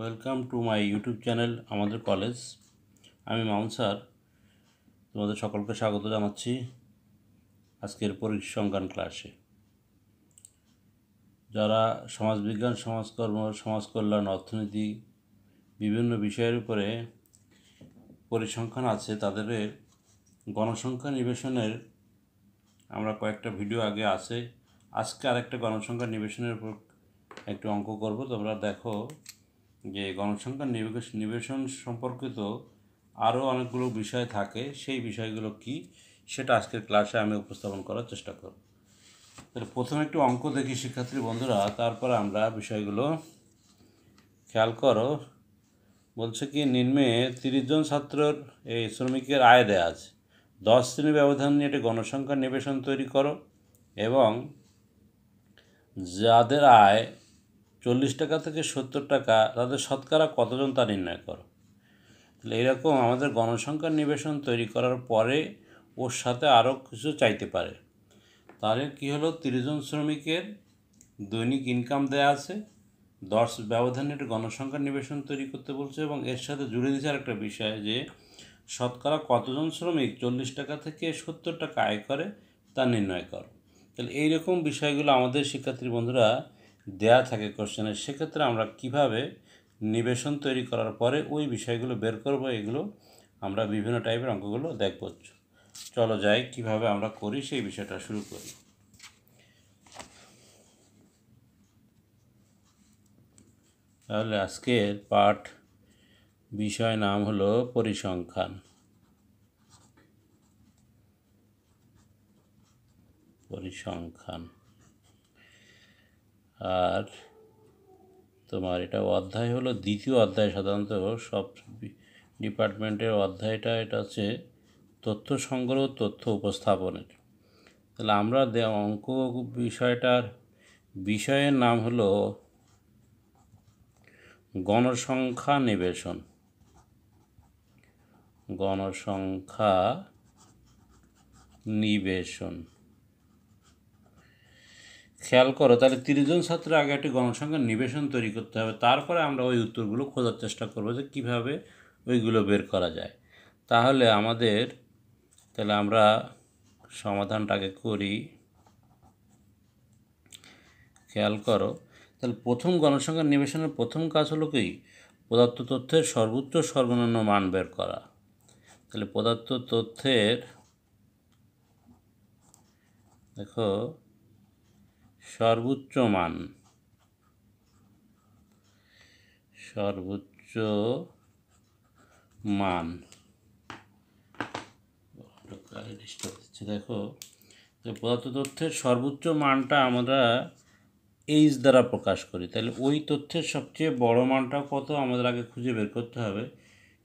Welcome to my YouTube channel আমাদের college আমি মাউন স্যার তোমাদের সকলকে স্বাগত জানাচ্ছি আজকের পরিসংখ্যান ক্লাসে যারা সমাজবিজ্ঞান সমাজকর্ম সমাজকল্যাণ অর্থনীতি বিভিন্ন বিষয়ের উপরে পরিসংখ্যান আছে তাদের গণসংখ্যা নিবেশনের আমরা কয়েকটা ভিডিও আগে আছে আজকে আরেকটা গণসংখ্যা নিবেশনের উপর একটু অঙ্ক করবো তোমরা দেখো যে গণসংখ্যা নিবেশন সম্পর্কিত আরও অনেকগুলো বিষয় থাকে সেই বিষয়গুলো কি সেটা আজকের ক্লাসে আমি উপস্থাপন করার চেষ্টা করব তাহলে প্রথমে একটু অঙ্ক দেখি শিক্ষার্থী বন্ধুরা তারপর আমরা বিষয়গুলো খেয়াল করো বলছে কি নিম্নে তিরিশ জন ছাত্রর এই শ্রমিকের আয় দেয়া আছে দশ শ্রেণী ব্যবধান নিয়ে একটি গণসংখ্যা নিবেশন তৈরি করো এবং যাদের আয় চল্লিশ টাকা থেকে সত্তর টাকা তাদের শতকরা কতজন তা নির্ণয় করো তাহলে এরকম আমাদের গণসংখ্যার নিবেশন তৈরি করার পরে ওর সাথে আরও কিছু চাইতে পারে তাহলে কী হলো তিরিশজন শ্রমিকের দৈনিক ইনকাম দেয়া আছে দশ ব্যবধানে একটা গণসংখ্যার নিবেশন তৈরি করতে বলছে এবং এর সাথে জুড়ে দিচ্ছে আর একটা বিষয় যে শতকরা কতজন শ্রমিক চল্লিশ টাকা থেকে সত্তর টাকা আয় করে তা নির্ণয় করো তাহলে এইরকম বিষয়গুলো আমাদের শিক্ষার্থী বন্ধুরা দেয়া থাকে কোশ্চেনে সেক্ষেত্রে আমরা কিভাবে নিবেশন তৈরি করার পরে ওই বিষয়গুলো বের করব এগুলো আমরা বিভিন্ন টাইপের অঙ্কগুলো দেখব চলো যাই কিভাবে আমরা করি সেই বিষয়টা শুরু করি তাহলে আজকের পাঠ বিষয় নাম হলো পরিসংখ্যান পরিসংখ্যান আর তোমার এটা অধ্যায় হলো দ্বিতীয় অধ্যায় সাধারণত সব ডিপার্টমেন্টের অধ্যায়টা এটা হচ্ছে তথ্য সংগ্রহ তথ্য উপস্থাপনের তাহলে আমরা অঙ্ক বিষয়টার বিষয়ের নাম হলো গণসংখ্যা নিবেশন গণসংখ্যা নিবেশন খেয়াল করো তাহলে তিরিশজন ছাত্রের আগে একটি গণসংখ্যার নিবেশন তৈরি করতে হবে তারপরে আমরা ওই উত্তরগুলো খোঁজার চেষ্টা করবো যে কীভাবে ওইগুলো বের করা যায় তাহলে আমাদের তাহলে আমরা সমাধানটাকে করি খেয়াল করো তাহলে প্রথম গণসংখ্যার নিবেশনের প্রথম কাজ হলো কি পদার্থ তথ্যের সর্বোচ্চ সর্বনিম্ন মান বের করা তাহলে পদার্থ তথ্যের দেখো সর্বোচ্চ মান সর্বোচ্চ মান দেখো পদার্থ তথ্যের সর্বোচ্চ মানটা আমরা এইচ দ্বারা প্রকাশ করি তাহলে ওই তথ্যের সবচেয়ে বড় মানটা কত আমাদের আগে খুঁজে বের করতে হবে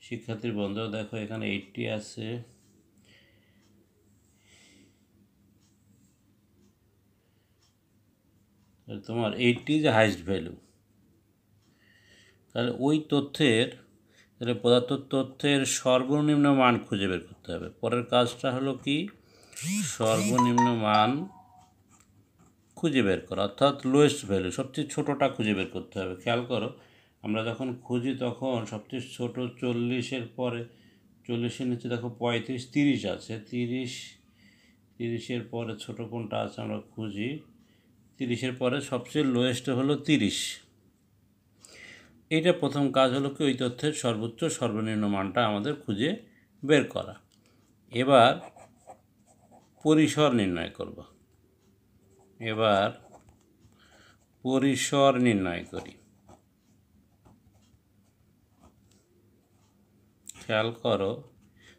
শিক্ষার্থীর বন্ধু দেখো এখানে এইটটি আছে তাহলে তোমার এইটটি ইজ হাইস্ট ভ্যালু তাহলে ওই তথ্যের তাহলে পদার্থ তথ্যের সর্বনিম্ন মান খুঁজে বের করতে হবে পরের কাজটা হলো কি সর্বনিম্ন মান খুঁজে বের করা অর্থাৎ লোয়েস্ট ভ্যালু সবচেয়ে ছোটোটা খুঁজে বের করতে হবে খেয়াল করো আমরা যখন খুঁজি তখন সবচেয়ে ছোট চল্লিশের পরে চল্লিশের নিচে দেখো পঁয়ত্রিশ তিরিশ আছে তিরিশ তিরিশের পরে ছোটো কোনটা আছে আমরা খুঁজি তিরিশের পরে সবচেয়ে লোয়েস্ট হলো তিরিশ এটা প্রথম কাজ হলো কি ওই তথ্যের সর্বোচ্চ সর্বনিম্ন মানটা আমাদের খুঁজে বের করা এবার পরিসর নির্ণয় করব এবার পরিসর নির্ণয় করি খেয়াল করো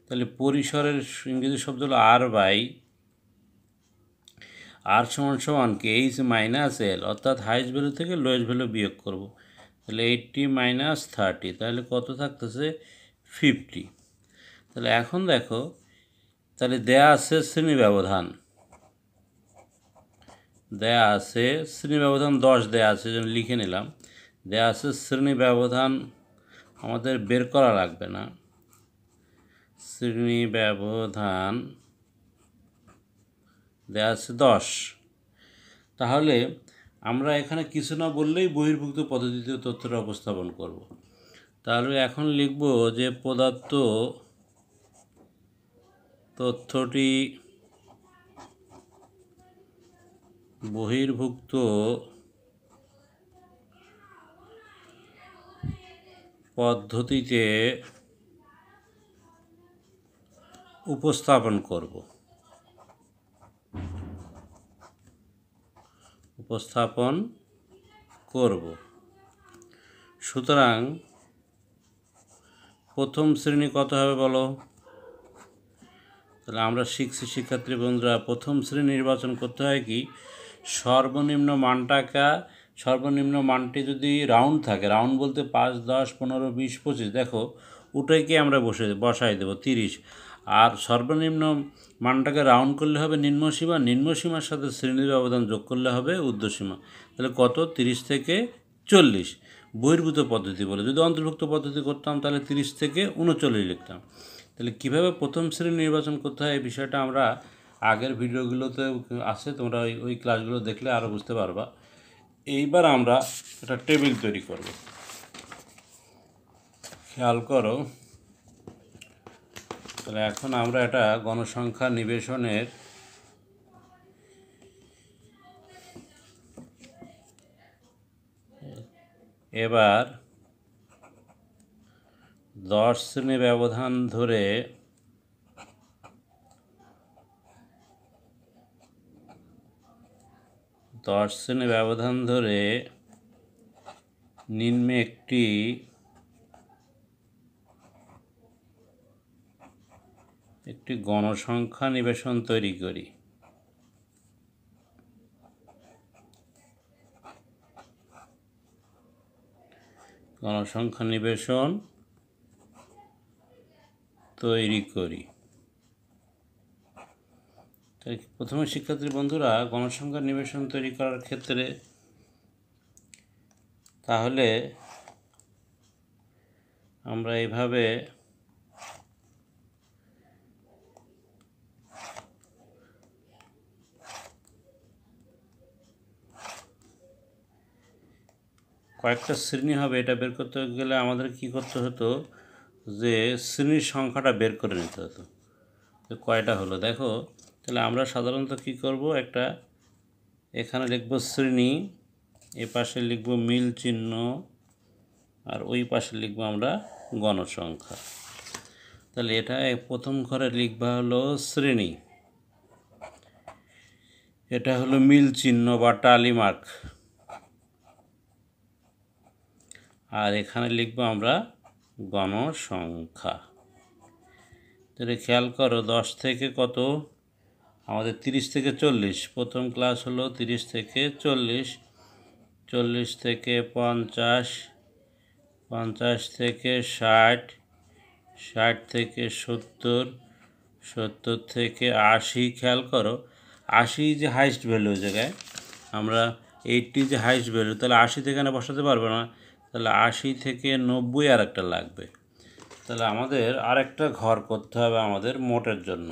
তাহলে পরিসরের ইংরেজি শব্দ হলো আর বাই আর সমান সমান কে এইচ মাইনাস এল অর্থাৎ হাইস্ট ভ্যালু থেকে লোয়েস্ট ভ্যালু বিয়োগ করব তাহলে এইটটি মাইনাস থার্টি তাহলে কত থাকতেছে ফিফটি তাহলে এখন দেখো তাহলে দেয়া আছে শ্রেণী ব্যবধান দেয়া আছে শ্রেণী ব্যবধান দশ দেয়া আছে যেন লিখে নিলাম দেয়া আছে শ্রেণী ব্যবধান আমাদের বের করা লাগবে না শ্রেণী ব্যবধান দেওয়া আছে দশ তাহলে আমরা এখানে কিছু না বললেই বহির্ভুক্ত পদ্ধতিতে তথ্যটা উপস্থাপন করব। তাহলে এখন লিখব যে পদার্থ তথ্যটি বহির্ভুক্ত পদ্ধতিতে উপস্থাপন করব উপস্থাপন করব সুতরাং প্রথম শ্রেণী কত হবে বলো তাহলে আমরা শিখছি শিক্ষার্থী বন্ধুরা প্রথম শ্রেণী নির্বাচন করতে হয় কি সর্বনিম্ন মানটাকা সর্বনিম্ন মানটি যদি রাউন্ড থাকে রাউন্ড বলতে পাঁচ দশ পনেরো বিশ পঁচিশ দেখো ওটাই কি আমরা বসে বসাই দেবো তিরিশ আর সর্বনিম্ন মানটাকে রাউন্ড করলে হবে নিম্নসীমা নিম্নসীমার সাথে শ্রেণীর ব্যবধান যোগ করলে হবে উর্ধ্বসীমা তাহলে কত তিরিশ থেকে চল্লিশ বহির্ভূত পদ্ধতি বলে যদি অন্তর্ভুক্ত পদ্ধতি করতাম তাহলে তিরিশ থেকে উনচল্লিশ লিখতাম তাহলে কীভাবে প্রথম শ্রেণী নির্বাচন করতে হয় এই বিষয়টা আমরা আগের ভিডিওগুলোতে আসে তোমরা ওই ওই ক্লাসগুলো দেখলে আরও বুঝতে পারবা এইবার আমরা একটা টেবিল তৈরি করব খেয়াল করো তাহলে এখন আমরা এটা গণসংখ্যা নিবেশনের এবার দশ শ্রেণী ব্যবধান ধরে দশ শ্রেণী ব্যবধান ধরে নিম্নে একটি একটি গণসংখ্যা নিবেশন তৈরি করি গণসংখ্যা নিবেশন তৈরি করি প্রথমে শিক্ষার্থী বন্ধুরা গণসংখ্যা নিবেশন তৈরি করার ক্ষেত্রে তাহলে আমরা এইভাবে কয়েকটা শ্রেণী হবে এটা বের করতে গেলে আমাদের কি করতে হতো যে শ্রেণীর সংখ্যাটা বের করে নিতে হতো যে কয়টা হলো দেখো তাহলে আমরা সাধারণত কি করব একটা এখানে লিখব শ্রেণী এ পাশে লিখব মিল চিহ্ন আর ওই পাশে লিখব আমরা গণসংখ্যা তাহলে এটা প্রথম ঘরে লিখবা হলো শ্রেণী এটা হলো মিল চিহ্ন বা টালিমার্ক আর এখানে লিখব আমরা গণসংখ্যা তাহলে খেয়াল করো দশ থেকে কত আমাদের তিরিশ থেকে চল্লিশ প্রথম ক্লাস হলো তিরিশ থেকে চল্লিশ চল্লিশ থেকে পঞ্চাশ পঞ্চাশ থেকে ষাট ষাট থেকে সত্তর সত্তর থেকে আশি খেয়াল করো আশি যে হাইস্ট ভ্যালু জায়গায় আমরা এইটটি যে হাইস্ট ভ্যালু তাহলে আশি এখানে বসাতে পারবো না তাহলে আশি থেকে নব্বই আর একটা লাগবে তাহলে আমাদের আর একটা ঘর করতে হবে আমাদের মোটের জন্য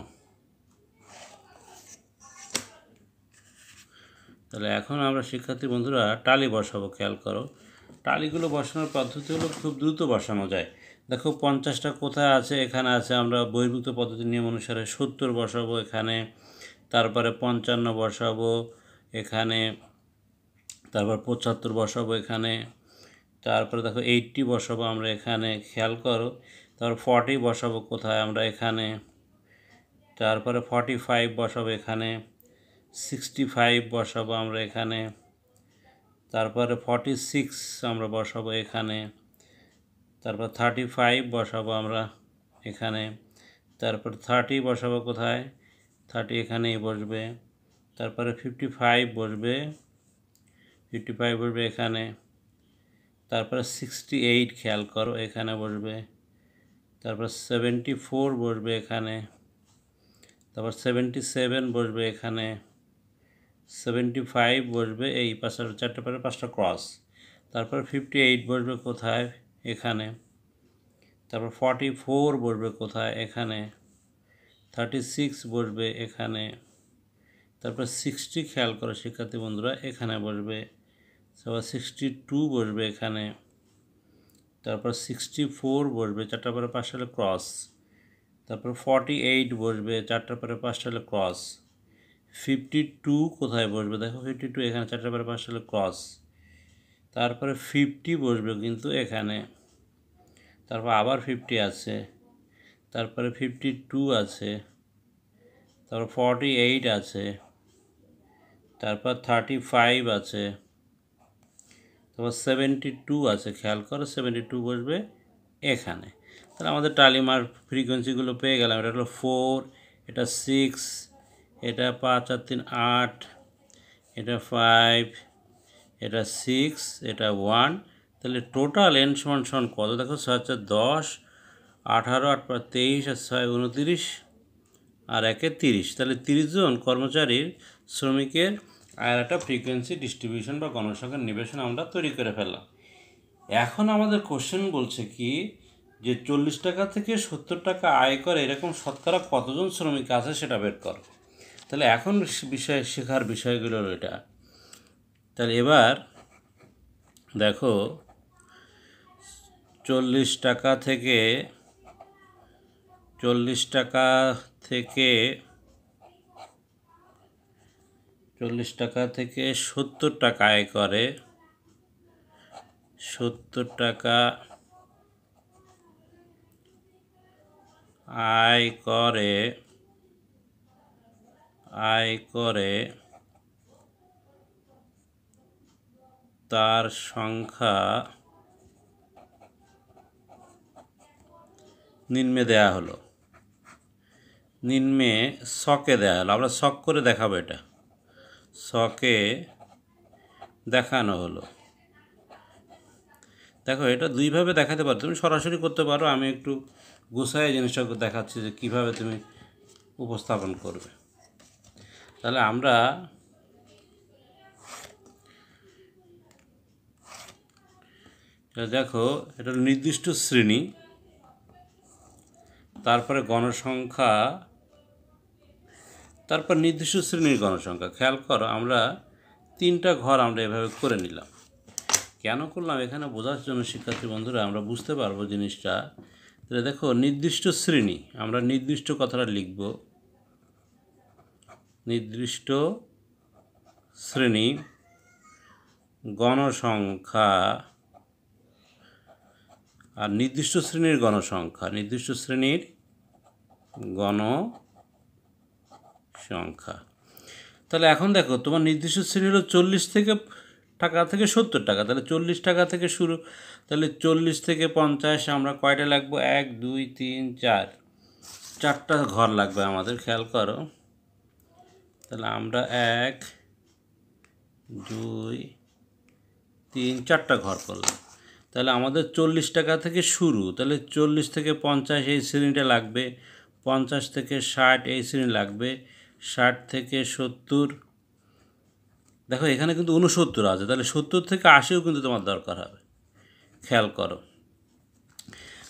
তাহলে এখন আমরা শিক্ষার্থী বন্ধুরা টালি বসাবো খেয়াল করো টালিগুলো বসানোর পদ্ধতি হলো খুব দ্রুত বসানো যায় দেখো পঞ্চাশটা কোথায় আছে এখানে আছে আমরা বহির্ভূত পদ্ধতি নিয়ম অনুসারে সত্তর বসাবো এখানে তারপরে পঞ্চান্ন বসাবো এখানে তারপর পঁচাত্তর বসাবো এখানে তারপরে দেখো এইটটি বসাবো আমরা এখানে খেয়াল করো তারপর ফর্টি বসাবো কোথায় আমরা এখানে তারপরে ফর্টি ফাইভ বসাবো এখানে সিক্সটি ফাইভ বসাবো আমরা এখানে তারপরে ফর্টি সিক্স আমরা বসাবো এখানে তারপর থার্টি ফাইভ বসাবো আমরা এখানে তারপর থার্টি বসাবো কোথায় থার্টি এখানেই বসবে তারপরে ফিফটি ফাইভ বসবে ফিফটি ফাইভ বসবে এখানে তারপরে সিক্সটি এইট খেয়াল করো এখানে বসবে তারপর সেভেন্টি ফোর বসবে এখানে তারপর সেভেন্টি সেভেন বসবে এখানে সেভেন্টি ফাইভ বসবে এই পাঁচটা চারটে পাশে পাঁচটা ক্রস তারপর ফিফটি এইট বসবে কোথায় এখানে তারপর ফর্টি ফোর বসবে কোথায় এখানে থার্টি সিক্স বসবে এখানে তারপর সিক্সটি খেয়াল করো শিক্ষার্থী বন্ধুরা এখানে বসবে তারপর সিক্সটি টু বসবে এখানে তারপর সিক্সটি ফোর বসবে চারটার পরে পাঁচটা হলে ক্রস তারপর ফর্টি এইট বসবে চারটার পরে পাঁচটা হলে ক্রস ফিফটি টু কোথায় বসবে দেখো ফিফটি টু এখানে চারটার পরে পাঁচটা হলে ক্রস তারপরে ফিফটি বসবে কিন্তু এখানে তারপর আবার ফিফটি আছে তারপরে ফিফটি টু আছে তারপর ফর্টি এইট আছে তারপর থার্টি ফাইভ আছে তারপর সেভেন্টি টু আছে খেয়াল করো সেভেন্টি টু বসবে এখানে তাহলে আমাদের টালিমার ফ্রিকোয়েন্সিগুলো পেয়ে গেলাম এটা হলো ফোর এটা সিক্স এটা পাঁচ আর তিন আট এটা ফাইভ এটা সিক্স এটা ওয়ান তাহলে টোটাল এন সমান সমান কত দেখো ছয় হচ্ছে দশ আঠারো আট পাঁচ তেইশ আর ছয় উনতিরিশ আর একে তিরিশ তাহলে তিরিশ জন কর্মচারীর শ্রমিকের আর একটা ফ্রিকোয়েন্সি ডিস্ট্রিবিউশন বা গণসংখ্যার নিবেশন আমরা তৈরি করে ফেললাম এখন আমাদের কোশ্চেন বলছে কি যে চল্লিশ টাকা থেকে সত্তর টাকা আয় করে এরকম শতকরা কতজন শ্রমিক আছে সেটা বের কর তাহলে এখন বিষয় শেখার বিষয়গুলো এটা তাহলে এবার দেখো চল্লিশ টাকা থেকে চল্লিশ টাকা থেকে চল্লিশ টাকা থেকে সত্তর টাকা আয় করে সত্তর টাকা আয় করে আয় করে তার সংখ্যা নিম্নে দেয়া হলো নিম্নে শকে দেওয়া হলো আমরা শক করে দেখাবো এটা ছকে দেখানো হলো দেখো এটা দুইভাবে দেখাতে পারো তুমি সরাসরি করতে পারো আমি একটু গুছাই জিনিসটাকে দেখাচ্ছি যে কীভাবে তুমি উপস্থাপন করবে তাহলে আমরা দেখো এটা নির্দিষ্ট শ্রেণী তারপরে গণসংখ্যা তারপর নির্দিষ্ট শ্রেণীর গণসংখ্যা খেয়াল করো আমরা তিনটা ঘর আমরা এভাবে করে নিলাম কেন করলাম এখানে বোঝার জন্য শিক্ষার্থী বন্ধুরা আমরা বুঝতে পারবো জিনিসটা তাহলে দেখো নির্দিষ্ট শ্রেণী আমরা নির্দিষ্ট কথাটা লিখব নির্দিষ্ট শ্রেণী গণসংখ্যা আর নির্দিষ্ট শ্রেণীর গণসংখ্যা নির্দিষ্ট শ্রেণীর গণ সংখ্যা তাহলে এখন দেখো তোমার নির্দিষ্ট শ্রেণী হলো চল্লিশ থেকে টাকা থেকে সত্তর টাকা তাহলে চল্লিশ টাকা থেকে শুরু তাহলে চল্লিশ থেকে পঞ্চাশ আমরা কয়টা লাগবো এক দুই তিন চার চারটা ঘর লাগবে আমাদের খেয়াল করো তাহলে আমরা এক দুই তিন চারটা ঘর করলাম তাহলে আমাদের চল্লিশ টাকা থেকে শুরু তাহলে চল্লিশ থেকে পঞ্চাশ এই শ্রেণীটা লাগবে পঞ্চাশ থেকে ষাট এই শ্রেণী লাগবে ষাট থেকে সত্তর দেখো এখানে কিন্তু ঊনসত্তর আছে তাহলে সত্তর থেকে আশিও কিন্তু তোমার দরকার হবে খেয়াল করো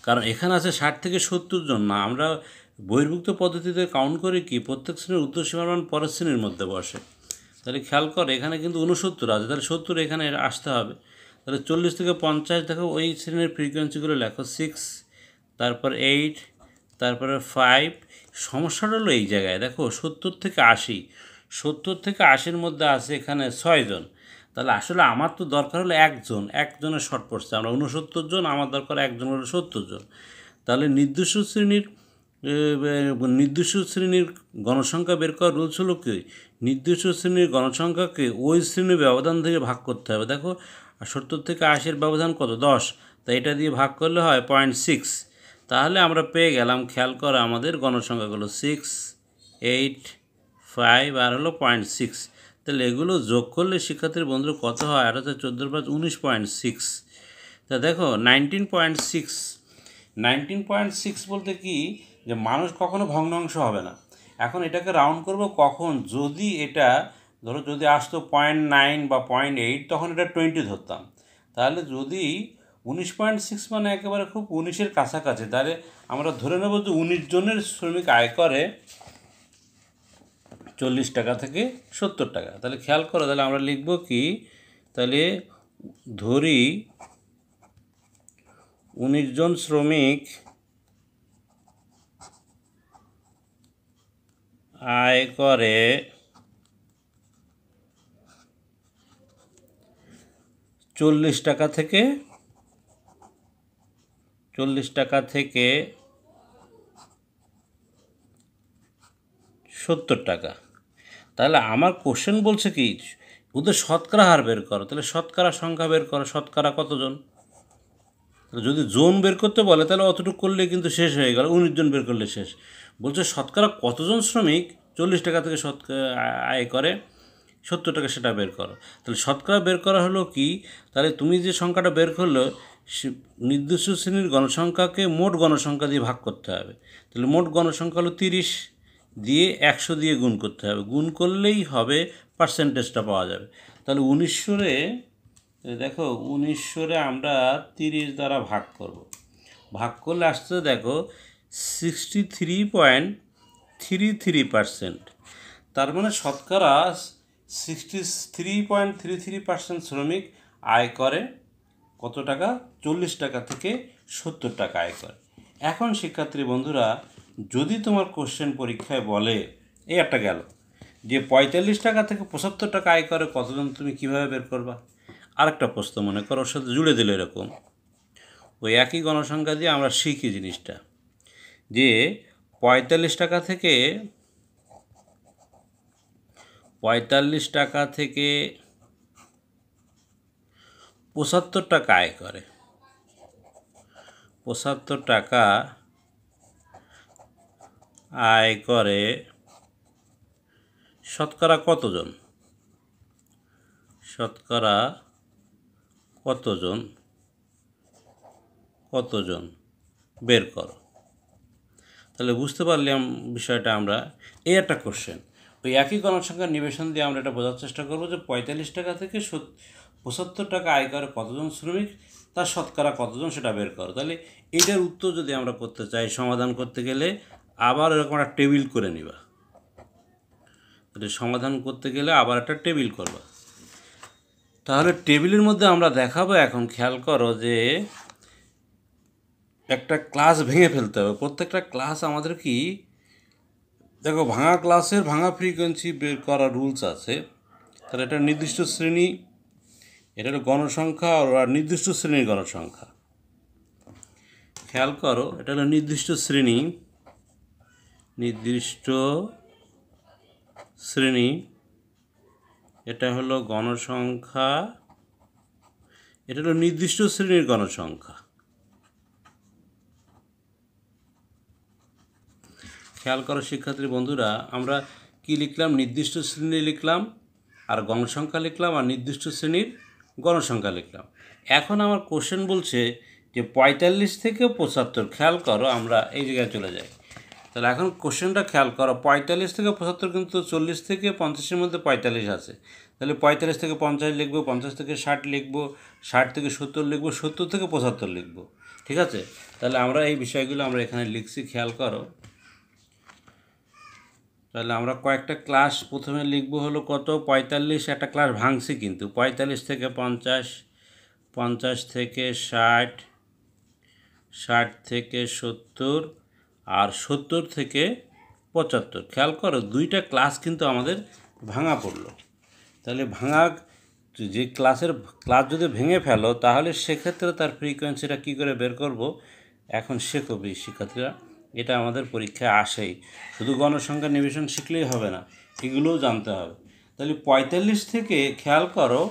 কারণ এখানে আছে ষাট থেকে সত্তর জন না আমরা বহির্ভুক্ত পদ্ধতিতে কাউন্ট করে কি প্রত্যেক শ্রেণীর উত্তর সীমান পরের শ্রেণীর মধ্যে বসে তাহলে খেয়াল করো এখানে কিন্তু ঊনসত্তর আছে তাহলে সত্তর এখানে আসতে হবে তাহলে চল্লিশ থেকে পঞ্চাশ দেখো ওই শ্রেণীর ফ্রিকোয়েন্সিগুলো লেখো সিক্স তারপর এইট তারপরে ফাইভ সমস্যাটা হলো এই জায়গায় দেখো সত্তর থেকে আশি সত্তর থেকে আশির মধ্যে আছে এখানে ছয়জন তাহলে আসলে আমার তো দরকার হলো একজন একজনের শর্ট পড়ছে আমরা উনসত্তর জন আমার দরকার একজন হলো সত্তর জন তাহলে নির্দিষ্ট শ্রেণীর নির্দিষ্ট শ্রেণীর গণসংখ্যা বের করার রুলস হলো কি নির্দিষ্ট শ্রেণীর গণসংখ্যাকে ওই শ্রেণীর ব্যবধান থেকে ভাগ করতে হবে দেখো সত্তর থেকে আশির ব্যবধান কত দশ তাই এটা দিয়ে ভাগ করলে হয় পয়েন্ট সিক্স তাহলে আমরা পেয়ে গেলাম খেয়াল করে আমাদের গণসংখ্যাগুলো সিক্স এইট ফাইভ আর হলো পয়েন্ট সিক্স তাহলে এগুলো যোগ করলে শিক্ষার্থীর বন্ধু কত হয় আর হচ্ছে চোদ্দোর পাঁচ উনিশ পয়েন্ট সিক্স তা দেখো nineteen point six nineteen point six বলতে কি যে মানুষ কখনো ভগ্নাংশ হবে না এখন এটাকে রাউন্ড করব কখন যদি এটা ধরো যদি আসতো পয়েন্ট নাইন বা পয়েন্ট এইট তখন এটা টোয়েন্টি ধরতাম তাহলে যদি উনিশ পয়েন্ট সিক্স মানে একেবারে খুব উনিশের কাছাকাছি তাহলে আমরা ধরে নেব যে উনিশ জনের শ্রমিক আয় করে চল্লিশ টাকা থেকে সত্তর টাকা তাহলে খেয়াল করো তাহলে আমরা লিখব কি তাহলে ধরি উনিশ জন শ্রমিক আয় করে চল্লিশ টাকা থেকে চল্লিশ টাকা থেকে সত্তর টাকা তাহলে আমার কোশ্চেন বলছে কি ওদের শতকরা হার বের করো তাহলে শতকরা সংখ্যা বের করো শতকরা কতজন যদি জোন বের করতে বলে তাহলে অতটুকু করলে কিন্তু শেষ হয়ে গেল উনিশ জন বের করলে শেষ বলছে শতকরা কতজন শ্রমিক চল্লিশ টাকা থেকে শতকরা আয় করে সত্তর টাকা সেটা বের করো তাহলে শতকরা বের করা হলো কি তাহলে তুমি যে সংখ্যাটা বের করলো নির্দিষ্ট শ্রেণীর গণসংখ্যাকে মোট গণসংখ্যা দিয়ে ভাগ করতে হবে তাহলে মোট গণসংখ্যা হলো তিরিশ দিয়ে একশো দিয়ে গুণ করতে হবে গুণ করলেই হবে পার্সেন্টেজটা পাওয়া যাবে তাহলে উনিশশোরে দেখো উনিশশোরে আমরা তিরিশ দ্বারা ভাগ করব। ভাগ করলে আসতে দেখো sixty three point three three percent তার মানে শতকরা sixty three point three three percent শ্রমিক আয় করে কত টাকা চল্লিশ টাকা থেকে সত্তর টাকা আয় কর এখন শিক্ষার্থী বন্ধুরা যদি তোমার কোশ্চেন পরীক্ষায় বলে এই একটা গেল যে পঁয়তাল্লিশ টাকা থেকে পঁচাত্তর টাকা আয় করে কতজন তুমি কিভাবে বের করবা আরেকটা প্রশ্ন মনে করো ওর সাথে জুড়ে দিল এরকম ওই একই গণসংখ্যা দিয়ে আমরা শিখি জিনিসটা যে পঁয়তাল্লিশ টাকা থেকে পঁয়তাল্লিশ টাকা থেকে পঁচাত্তর টাকা আয় করে পঁচাত্তর টাকা আয় করে শতকরা কতজন শতকরা কতজন কতজন বের করো তাহলে বুঝতে পারলাম বিষয়টা আমরা এই একটা কোশ্চেন ওই একই গণসংখ্যার নিবেশন দিয়ে আমরা এটা বোঝার চেষ্টা করবো যে পঁয়তাল্লিশ টাকা থেকে পঁচাত্তর টাকা আয় করে কতজন শ্রমিক তার শতকরা কতজন সেটা বের করো তাহলে এটার উত্তর যদি আমরা করতে চাই সমাধান করতে গেলে আবার এরকম একটা টেবিল করে নিবা তাহলে সমাধান করতে গেলে আবার একটা টেবিল করবা তাহলে টেবিলের মধ্যে আমরা দেখাবো এখন খেয়াল করো যে একটা ক্লাস ভেঙে ফেলতে হবে প্রত্যেকটা ক্লাস আমাদের কি দেখো ভাঙা ক্লাসের ভাঙা ফ্রিকোয়েন্সি বের করা রুলস আছে তাহলে একটা নির্দিষ্ট শ্রেণী এটা হলো গণসংখ্যা আর নির্দিষ্ট শ্রেণীর গণসংখ্যা খেয়াল করো এটা হলো নির্দিষ্ট শ্রেণী নির্দিষ্ট শ্রেণী এটা হলো গণসংখ্যা এটা হলো নির্দিষ্ট শ্রেণীর গণসংখ্যা খেয়াল করো শিক্ষার্থী বন্ধুরা আমরা কি লিখলাম নির্দিষ্ট শ্রেণী লিখলাম আর গণসংখ্যা লিখলাম আর নির্দিষ্ট শ্রেণীর গণসংখ্যা লিখলাম এখন আমার কোশ্চেন বলছে যে পঁয়তাল্লিশ থেকে পঁচাত্তর খেয়াল করো আমরা এই জায়গায় চলে যাই তাহলে এখন কোশ্চেনটা খেয়াল করো পঁয়তাল্লিশ থেকে পঁচাত্তর কিন্তু চল্লিশ থেকে পঞ্চাশের মধ্যে পঁয়তাল্লিশ আছে তাহলে পঁয়তাল্লিশ থেকে পঞ্চাশ লিখবো পঞ্চাশ থেকে ষাট লিখবো ষাট থেকে সত্তর লিখবো সত্তর থেকে পঁচাত্তর লিখবো ঠিক আছে তাহলে আমরা এই বিষয়গুলো আমরা এখানে লিখছি খেয়াল করো তাহলে আমরা কয়েকটা ক্লাস প্রথমে লিখবো হলো কত পঁয়তাল্লিশ একটা ক্লাস ভাঙছি কিন্তু পঁয়তাল্লিশ থেকে পঞ্চাশ পঞ্চাশ থেকে ষাট ষাট থেকে সত্তর আর সত্তর থেকে পঁচাত্তর খেয়াল করো দুইটা ক্লাস কিন্তু আমাদের ভাঙা পড়লো তাহলে ভাঙা যে ক্লাসের ক্লাস যদি ভেঙে ফেলো তাহলে সেক্ষেত্রে তার ফ্রিকোয়েন্সিটা কী করে বের করব এখন শেখবি শিক্ষার্থীরা এটা আমাদের পরীক্ষায় আসেই শুধু গণসংখ্যা নিবেশন শিখলেই হবে না এগুলোও জানতে হবে তাহলে পঁয়তাল্লিশ থেকে খেয়াল করো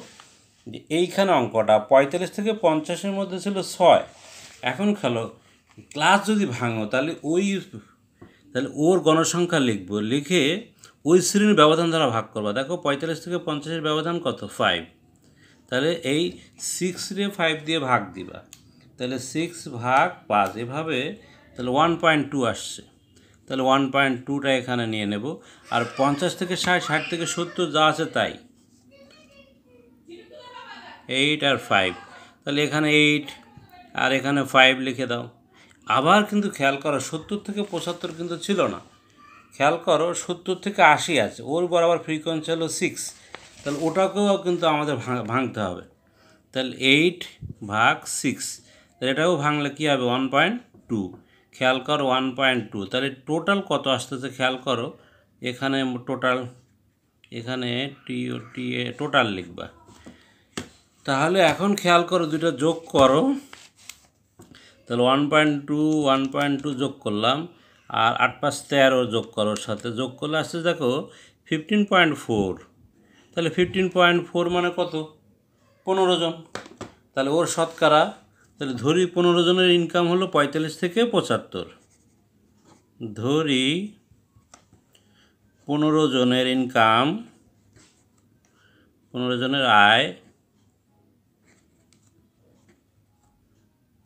যে এইখানে অঙ্কটা পঁয়তাল্লিশ থেকে পঞ্চাশের মধ্যে ছিল ছয় এখন খেলো ক্লাস যদি ভাঙো তাহলে ওই তাহলে ওর গণসংখ্যা লিখবো লিখে ওই শ্রেণীর ব্যবধান দ্বারা ভাগ করবা দেখো পঁয়তাল্লিশ থেকে পঞ্চাশের ব্যবধান কত ফাইভ তাহলে এই সিক্স রে ফাইভ দিয়ে ভাগ দিবা তাহলে সিক্স ভাগ পাঁচ এভাবে তাহলে ওয়ান পয়েন্ট টু আসছে তাহলে ওয়ান পয়েন্ট টুটা এখানে নিয়ে নেব আর পঞ্চাশ থেকে ষাট ষাট থেকে সত্তর যা আছে তাই এইট আর ফাইভ তাহলে এখানে এইট আর এখানে ফাইভ লিখে দাও আবার কিন্তু খেয়াল করো সত্তর থেকে পঁচাত্তর কিন্তু ছিল না খেয়াল করো সত্তর থেকে আশি আছে ওর বরাবর ফ্রিকোয়েন্সি হলো সিক্স তাহলে ওটাকেও কিন্তু আমাদের ভাঙতে হবে তাহলে এইট ভাগ সিক্স এটাও ভাঙলে কী হবে ওয়ান পয়েন্ট টু খেয়াল করো ওয়ান পয়েন্ট টু তাহলে টোটাল কত আস্তে খেয়াল করো এখানে টোটাল এখানে টি ও টি এ টোটাল লিখবা তাহলে এখন খেয়াল করো দুটা যোগ করো তাহলে one point two one point two যোগ করলাম আর আট পাঁচ তেরো যোগ করোর সাথে যোগ করলে আসতে দেখো ফিফটিন পয়েন্ট ফোর তাহলে ফিফটিন পয়েন্ট ফোর মানে কত পনেরো জন তাহলে ওর শতকরা তাহলে ধরি পনেরো জনের ইনকাম হলো পঁয়তাল্লিশ থেকে পঁচাত্তর ধরি পনেরো জনের ইনকাম পনেরো জনের আয়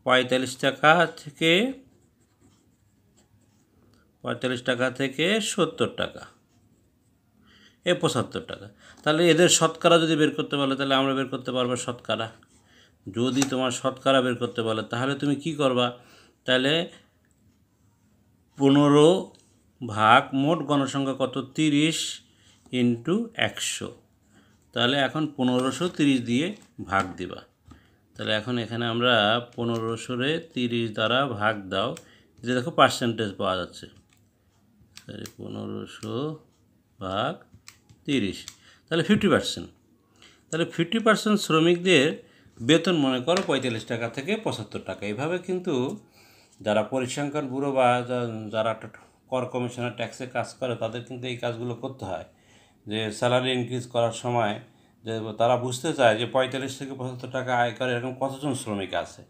পঁয়তাল্লিশ টাকা থেকে পঁয়তাল্লিশ টাকা থেকে সত্তর টাকা এ পঁচাত্তর টাকা তাহলে এদের শতকরা যদি বের করতে পারলে তাহলে আমরা বের করতে পারবো শতকরা যদি তোমার শতকরা বের করতে বলে তাহলে তুমি কি করবা তাহলে পনেরো ভাগ মোট গণসংখ্যা কত তিরিশ ইন্টু একশো তাহলে এখন পনেরোশো তিরিশ দিয়ে ভাগ দিবা তাহলে এখন এখানে আমরা পনেরোশোরে তিরিশ দ্বারা ভাগ দাও যে দেখো পার্সেন্টেজ পাওয়া যাচ্ছে তাহলে পনেরোশো ভাগ তিরিশ তাহলে ফিফটি পার্সেন্ট তাহলে ফিফটি পার্সেন্ট শ্রমিকদের বেতন মনে করো পঁয়তাল্লিশ টাকা থেকে পঁচাত্তর টাকা এভাবে কিন্তু যারা পরিসংখ্যান ব্যুরো বা যারা কর কমিশনার ট্যাক্সে কাজ করে তাদের কিন্তু এই কাজগুলো করতে হয় যে স্যালারি ইনক্রিজ করার সময় যে তারা বুঝতে চায় যে পঁয়তাল্লিশ থেকে পঁচাত্তর টাকা আয় করে এরকম কতজন শ্রমিক আছে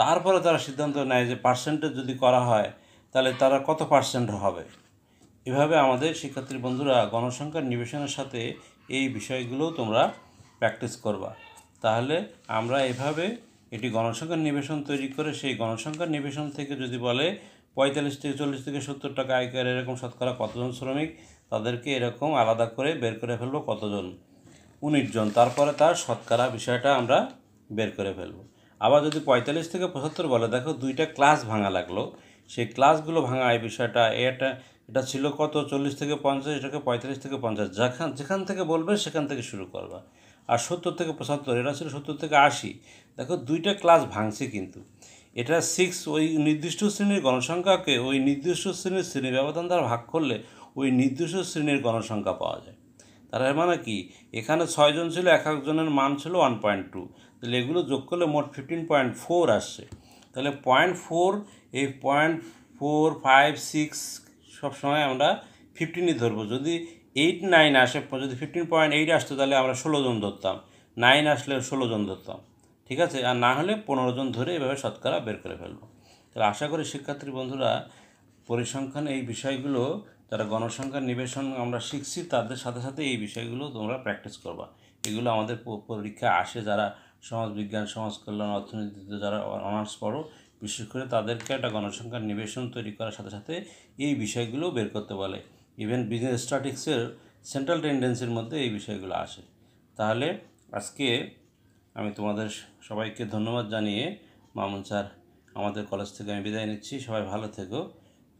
তারপরে তারা সিদ্ধান্ত নেয় যে পার্সেন্টেজ যদি করা হয় তাহলে তারা কত পার্সেন্ট হবে এভাবে আমাদের শিক্ষার্থী বন্ধুরা গণসংখ্যার নিবেশনের সাথে এই বিষয়গুলো তোমরা প্র্যাকটিস করবা তাহলে আমরা এভাবে এটি গণসংখ্যার নিবেশন তৈরি করে সেই গণসংখ্যার নিবেশন থেকে যদি বলে পঁয়তাল্লিশ থেকে চল্লিশ থেকে সত্তর টাকা আয়কার এরকম শতকরা কতজন শ্রমিক তাদেরকে এরকম আলাদা করে বের করে ফেলবো কতজন উনিশ জন তারপরে তার শতকরা বিষয়টা আমরা বের করে ফেলবো আবার যদি পঁয়তাল্লিশ থেকে পঁচাত্তর বলে দেখো দুইটা ক্লাস ভাঙা লাগলো সেই ক্লাসগুলো ভাঙা এই বিষয়টা এটা এটা ছিল কত চল্লিশ থেকে পঞ্চাশ এটাকে পঁয়তাল্লিশ থেকে পঞ্চাশ যেখান যেখান থেকে বলবে সেখান থেকে শুরু করবা আর সত্তর থেকে পঁচাত্তর এটা ছিল সত্তর থেকে আশি দেখো দুইটা ক্লাস ভাঙছে কিন্তু এটা সিক্স ওই নির্দিষ্ট শ্রেণীর গণসংখ্যাকে ওই নির্দিষ্ট শ্রেণীর শ্রেণী ব্যবধান দ্বারা ভাগ করলে ওই নির্দিষ্ট শ্রেণীর গণসংখ্যা পাওয়া যায় তার মানে, মানে কি এখানে ছয়জন ছিল এক একজনের মান ছিল ওয়ান পয়েন্ট টু তাহলে এগুলো যোগ করলে মোট ফিফটিন পয়েন্ট ফোর আসছে তাহলে পয়েন্ট ফোর এই পয়েন্ট ফোর ফাইভ সিক্স সবসময় আমরা ফিফটিনই ধরবো যদি এইট নাইন আসে যদি ফিফটিন পয়েন্ট এইট আসতো তাহলে আমরা ষোলো জন ধরতাম নাইন আসলে ষোলো জন ধরতাম ঠিক আছে আর না হলে পনেরো জন ধরে এভাবে শতকরা বের করে ফেলবো তাহলে আশা করি শিক্ষার্থী বন্ধুরা পরিসংখ্যান এই বিষয়গুলো যারা গণসংখ্যার নিবেশন আমরা শিখছি তাদের সাথে সাথে এই বিষয়গুলো তোমরা প্র্যাকটিস করবা এগুলো আমাদের পরীক্ষা আসে যারা সমাজবিজ্ঞান সমাজকল্যাণ অর্থনীতিতে যারা অনার্স পড়ো বিশেষ করে তাদেরকে একটা গণসংখ্যার নিবেশন তৈরি করার সাথে সাথে এই বিষয়গুলো বের করতে বলে ইভেন বিজনেস স্ট্যাটিক্সের সেন্ট্রাল টেন্ডেন্সির মধ্যে এই বিষয়গুলো আসে তাহলে আজকে আমি তোমাদের সবাইকে ধন্যবাদ জানিয়ে মামুন স্যার আমাদের কলেজ থেকে আমি বিদায় নিচ্ছি সবাই ভালো থেকো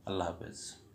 আল্লাহ হাফেজ